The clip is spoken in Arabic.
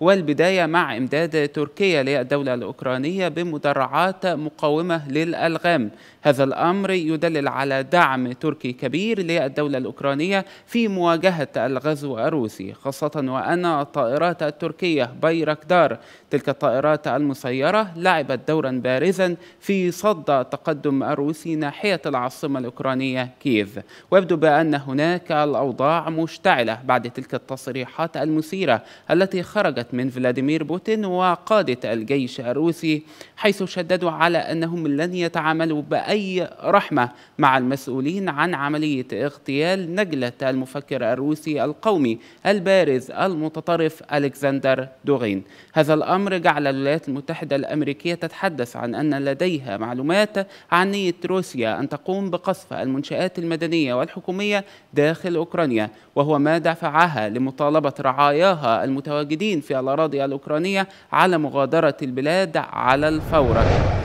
والبداية مع إمداد تركيا للدولة الأوكرانية بمدرعات مقاومة للألغام هذا الأمر يدلل على دعم تركي كبير للدولة الأوكرانية في مواجهة الغزو الروسي خاصة وأن الطائرات التركية بيركدار تلك الطائرات المسيرة لعبت دورا بارزا في صد تقدم الروسي ناحية العاصمة الأوكرانية كييف ويبدو بأن هناك الأوضاع مشتعلة بعد تلك التصريحات المثيرة التي خرجت صدرت من فلاديمير بوتين وقادة الجيش الروسي حيث شددوا على أنهم لن يتعاملوا بأي رحمة مع المسؤولين عن عملية اغتيال نجلة المفكر الروسي القومي البارز المتطرف ألكسندر دوغين هذا الأمر جعل الولايات المتحدة الأمريكية تتحدث عن أن لديها معلومات عن نية روسيا أن تقوم بقصف المنشآت المدنية والحكومية داخل أوكرانيا وهو ما دفعها لمطالبة رعاياها المتواجدين في روسيا الأراضي الأوكرانية على مغادرة البلاد على الفور